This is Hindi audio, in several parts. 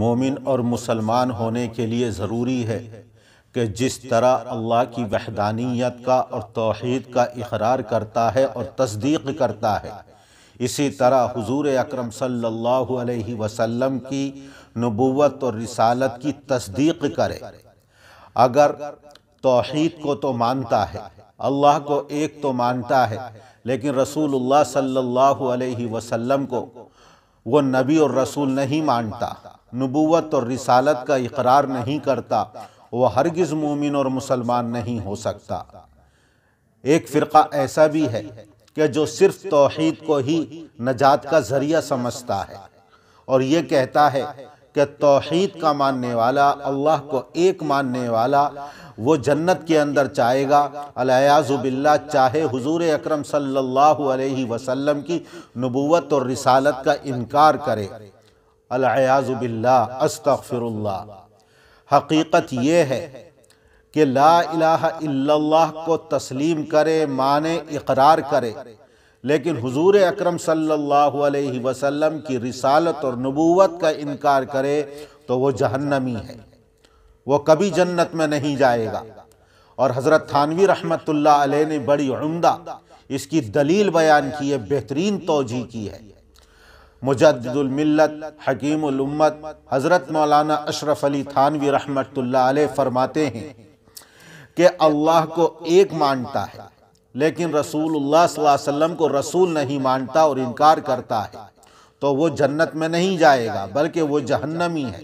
मोमिन और मुसलमान होने के लिए ज़रूरी है कि जिस तरह अल्लाह की वहदानियत का और तोहद का इकरार करता है और तस्दीक करता है इसी तरह हुजूर अकरम सल्लल्लाहु अलैहि वसल्लम की नबूवत और रिसालत की तस्दीक करे अगर तोहद को तो मानता है अल्लाह को एक तो मानता है लेकिन रसूलुल्लाह सल्लल्लाहु अलैहि वसल्लम को वो नबी और रसूल नहीं मानता नबूत और रिसालत का इकरार नहीं करता वह हरगिज़ मोमिन और मुसलमान नहीं हो सकता एक फ़िरका ऐसा भी है कि जो सिर्फ तोहद को ही नजात का ज़रिया समझता है और ये कहता है कि तोहद का मानने वाला अल्लाह को एक मानने वाला वो जन्नत के अंदर चाहेगा अलयाज़ुबिल्ला चाहे हुजूर अकरम सल्लल्लाहु अलैहि वसल्लम की नबूवत और रिसालत का इनकार करे अलायाज़ुबिल्ला अस्तफ़िरुल्ला हकीकत ये है कि ला अल्लाह को तस्लीम करे माने इकरार करे लेकिन हजूर अक्रम सम की रिसालत और नबूवत का इनकार करे तो वह जहन्नमी है वो कभी जन्नत में नहीं जाएगा और हज़रत थानवी रहमत ने बड़ी उमदा इसकी दलील बयान की है बेहतरीन तोजी की है मुजदुलमिलत हकीमत हज़रत मौलाना अशरफ अली थानवी रहमत फ़रमाते हैं कि अल्लाह को एक मानता है लेकिन रसूलुल्लाह वसल्लम को रसूल नहीं मानता और इनकार करता है तो वो जन्नत में नहीं जाएगा बल्कि वो जहन्नमी है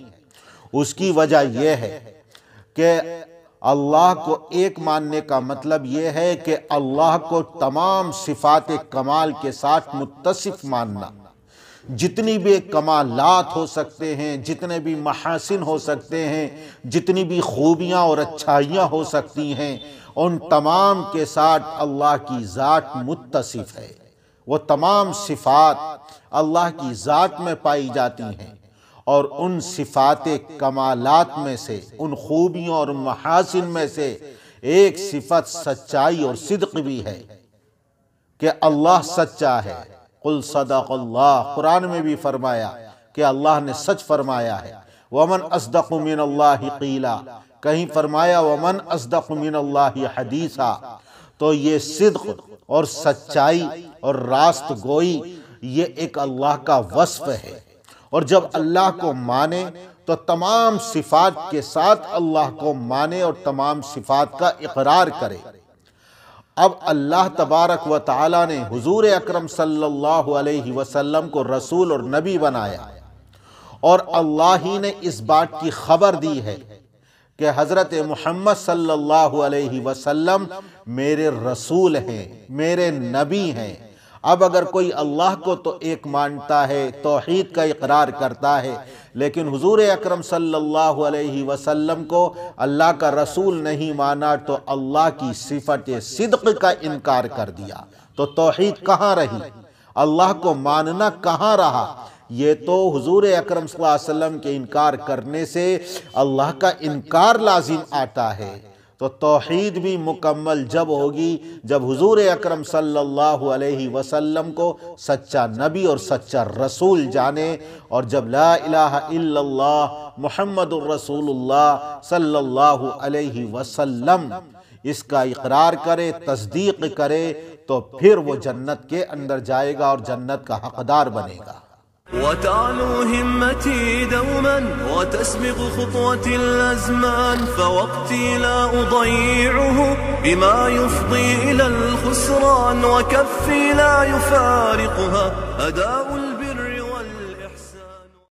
उसकी वजह यह है कि अल्लाह को एक मानने का मतलब यह है कि अल्लाह को तमाम सिफात कमाल के साथ मुतसिफ मानना जितनी भी कमालत हो सकते हैं जितने भी महासिन हो सकते हैं जितनी भी खूबियाँ और अच्छाइयाँ हो सकती हैं उन तमाम के साथ अल्लाह की ज़ात मुतसिफ़ है वो तमाम सिफ़ात अल्लाह की ज़ात में पाई जाती हैं और उन सिफ़ात कमालत में से उन खूबियों और महासिन में से एक सिफत सच्चाई और सिद्क भी है कि अल्लाह सच्चा है कुल सदाक़ल्लाह कुरान में भी फरमाया कि अल्लाह ने सच फरमाया है वमन असदमिन अल्लाह कीला कहीं फरमाया वमन असदमिन अल्लाह हदीसा तो ये सिद्क और सच्चाई और रास्त गोई ये एक अल्लाह का वस्फ है और जब अल्लाह को माने तो तमाम सिफात के साथ अल्लाह को माने और तमाम सिफात का इकरार करे अब अल्लाह तबारक व ताला ने हजूर अक्रम सल्लल्लाहु अलैहि वसल्लम को रसूल और नबी बनाया और अल्लाह ही ने इस बात की खबर दी है कि हज़रत मोहम्मद सल्लल्लाहु अलैहि वसल्लम मेरे रसूल हैं मेरे नबी हैं अब अगर कोई अल्लाह को तो एक मानता है तोहद का इकरार करता है लेकिन हुजूर अकरम सल्लल्लाहु अलैहि वसल्लम को अल्लाह का रसूल नहीं माना तो अल्लाह की सिफत सिद्क का इनकार कर दिया तो तोहहीद कहाँ रही अल्लाह को मानना कहाँ रहा ये तो हुजूर अकरम वसल्लम के इनकार करने से अल्लाह का इनकार लाजिम आता है तो तोहद भी मुकम्मल जब होगी जब हुजूर अकरम सल्लल्लाहु अलैहि वसल्लम को सच्चा नबी और सच्चा रसूल जाने और जब ला इलाहा इल्लल्लाह रसूलुल्लाह सल्लल्लाहु अलैहि वसल्लम इसका इकरार करे तस्दीक करे तो फिर वो जन्नत के अंदर जाएगा और जन्नत का हकदार बनेगा وتعلو همتي دوما وتسبق خطوتي الأزمان فوقتي لا أضيعه بما يفضي إلى الخسران وكفي لا يفارقها أداء